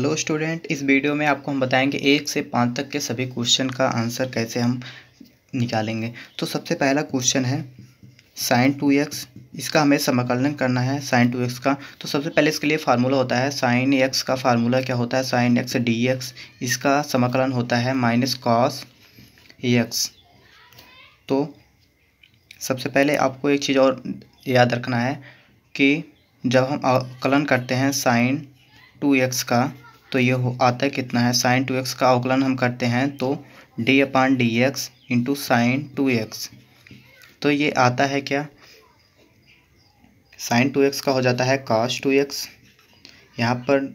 hello student इस video में आपको हम बताएंगे एक से पाँच तक के सभी क्वेश्चन का आंसर कैसे हम निकालेंगे तो सबसे पहला क्वेश्चन है साइन टू एक्स इसका हमें समाकलन करना है साइन टू एक्स का तो सबसे पहले इसके लिए फार्मूला होता है साइन एक्स का फार्मूला क्या होता है साइन एक्स डी एक्स इसका समाकलन होता है माइनस कॉस एक्स तो सबसे पहले आपको एक चीज़ और याद रखना है कि जब हम अवकलन करते हैं साइन टू एक्स का तो ये हो आता है कितना है साइन टू एक्स का अवकलन हम करते हैं तो D upon D X into sine two X तो ये आता है क्या साइन टू एक्स का हो जाता है कॉस टू एक्स यहाँ पर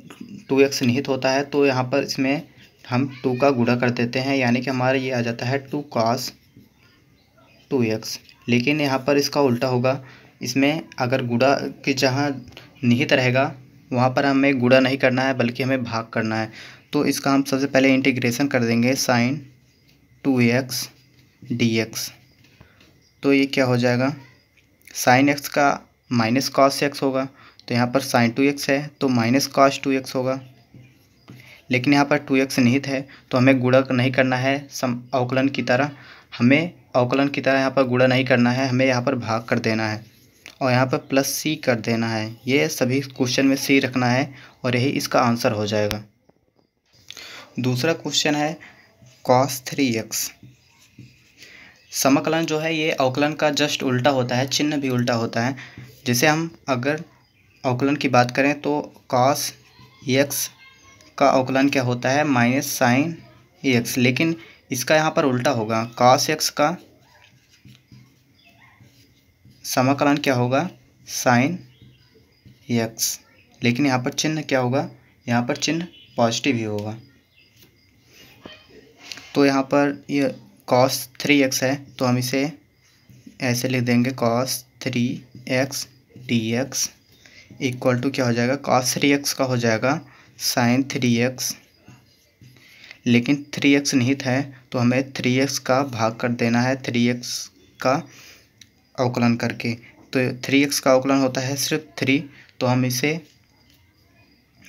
टू एक्स निहित होता है तो यहाँ पर इसमें हम टू का गुड़ा कर देते हैं यानी कि हमारा ये आ जाता है टू कॉस टू एक्स लेकिन यहाँ पर इसका उल्टा होगा इसमें अगर गुड़ा की जहाँ निहित रहेगा वहाँ पर हमें गुड़ा नहीं करना है बल्कि हमें भाग करना है तो इसका हम सबसे पहले इंटीग्रेशन कर देंगे sine two X D X तो ये क्या हो जाएगा साइन एक्स का माइनस कॉस एक्स होगा तो यहाँ पर साइन टू एक्स है तो माइनस कॉस टू एक्स होगा लेकिन यहाँ पर टू एक्स निहित है तो हमें गुड़ा नहीं करना है सम अवकलन की तरह हमें अवकलन की तरह यहाँ पर गुड़ा नहीं करना है हमें यहाँ पर भाग कर देना है और यहाँ पर प्लस सी कर देना है ये सभी क्वेश्चन में सी रखना है और यही इसका आंसर हो जाएगा दूसरा क्वेश्चन है कॉस थ्री एक्स समकलन जो है ये अवकलन का जस्ट उल्टा होता है चिन्ह भी उल्टा होता है जिसे हम अगर अवकलन की बात करें तो कॉस एक्स का अवकलन क्या होता है माइनस साइन एक्स लेकिन इसका यहाँ पर उल्टा होगा कॉस एक्स का समाकलन क्या होगा साइन एक्स लेकिन यहाँ पर चिन्ह क्या होगा यहाँ पर चिन्ह पॉजिटिव ही होगा तो यहाँ पर ये कॉस थ्री एक्स है तो हम इसे ऐसे लिख देंगे cos three X D X equal to क्या हो जाएगा कॉस थ्री एक्स का हो जाएगा साइन थ्री एक्स लेकिन थ्री एक्स निहित है तो हमें थ्री एक्स का भाग कर देना है थ्री एक्स का अवकलन करके तो थ्री एक्स का अवकलन होता है सिर्फ थ्री तो हम इसे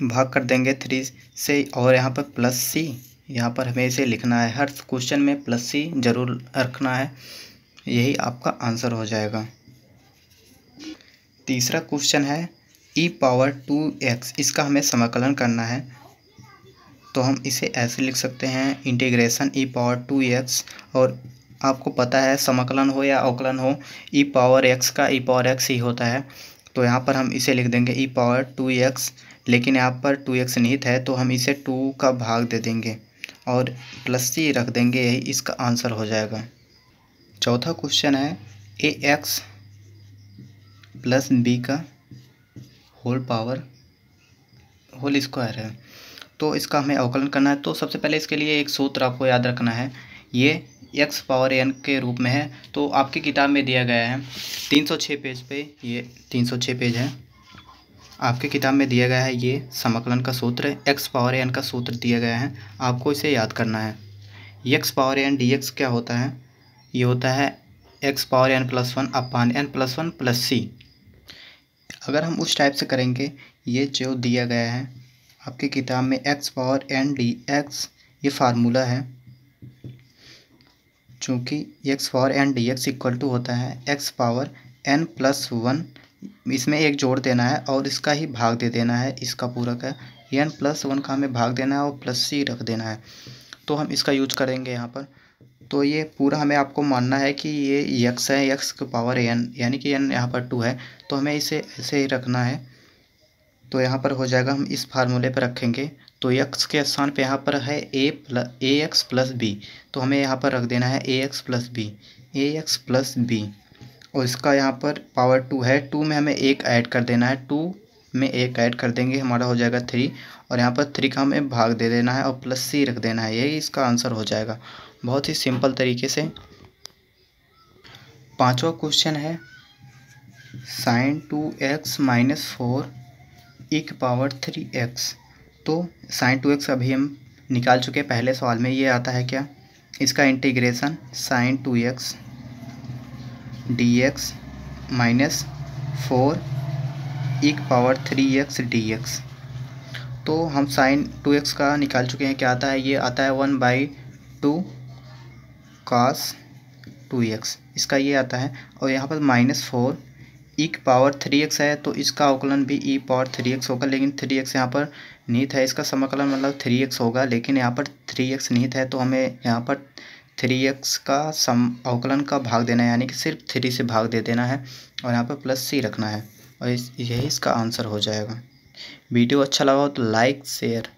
भाग कर देंगे थ्री से और यहाँ पर प्लस सी यहाँ पर हमें इसे लिखना है हर क्वेश्चन में प्लस सी ज़रूर रखना है यही आपका आंसर हो जाएगा तीसरा क्वेश्चन है ई पावर टू एक्स इसका हमें समाकलन करना है तो हम इसे ऐसे लिख सकते हैं integration E power two X और आपको पता है समकलन हो या अवकलन हो ई पावर एक्स का ई पावर एक्स ही होता है तो यहाँ पर हम इसे लिख देंगे ई पावर टू एक्स लेकिन यहाँ पर टू एक्स निहित है तो हम इसे टू का भाग दे देंगे और प्लस सी रख देंगे यही इसका आंसर हो जाएगा चौथा क्वेश्चन है ए एक्स प्लस बी का होल पावर होल स्क्वायर है तो इसका हमें अवकलन करना है तो सबसे पहले इसके लिए एक सूत्र आपको याद रखना है ये एक्स पावर एन के रूप में है तो आपकी किताब में दिया गया है तीन सौ छः पेज पे ये तीन सौ छः पेज है आपकी किताब में दिया गया है ये समकलन का सूत्र एक्स पावर एन का सूत्र दिया गया है आपको इसे याद करना है X power N D X क्या होता है ये होता है X power N plus one upon N plus one plus C अगर हम उस टाइप से करेंगे ये जो दिया गया है आपकी किताब में X power N D X ये फार्मूला है चूँकि x power N D X equal to होता है X power N plus one इसमें एक जोड़ देना है और इसका ही भाग दे देना है इसका पूरा का एन प्लस वन का हमें भाग देना है और प्लस सी रख देना है तो हम इसका यूज करेंगे यहाँ पर तो ये पूरा हमें आपको मानना है कि ये x है यक्स का पावर एन यानी कि एन यहाँ पर टू है तो हमें इसे ऐसे ही रखना है तो यहाँ पर हो जाएगा हम इस फार्मूले पर रखेंगे तो यक्स के स्थान पे यहाँ पर है A plus A X plus B तो हमें यहाँ पर रख देना है A X plus B A X plus B और इसका यहाँ पर पावर टू है टू में हमें एक ऐड कर देना है टू में एक ऐड कर देंगे हमारा हो जाएगा थ्री और यहाँ पर थ्री का हमें भाग दे देना है और प्लस सी रख देना है यही इसका आंसर हो जाएगा बहुत ही सिंपल तरीके से पाँचवा क्वेश्चन है sine two X minus four एक पावर थ्री एक्स तो साइन टू एक्स अभी हम निकाल चुके हैं पहले सवाल में ये आता है क्या इसका integration sine two X D X minus four एक power three X D X तो हम साइन टू एक्स का निकाल चुके हैं क्या आता है ये आता है one by two cos two X इसका ये आता है और यहाँ पर माइनस फोर ई e की पावर थ्री एक्स है तो इसका अवकलन भी ई पावर थ्री एक्स होगा लेकिन थ्री एक्स यहाँ पर नीत है इसका समाकलन मतलब थ्री एक्स होगा लेकिन यहाँ पर थ्री एक्स नीत है तो हमें यहाँ पर थ्री एक्स का सम अवकलन का भाग देना है यानी कि सिर्फ थ्री से भाग दे देना है और यहाँ पर प्लस सी रखना है और इस यही इसका आंसर हो जाएगा वीडियो अच्छा लगा हो तो लाइक शेयर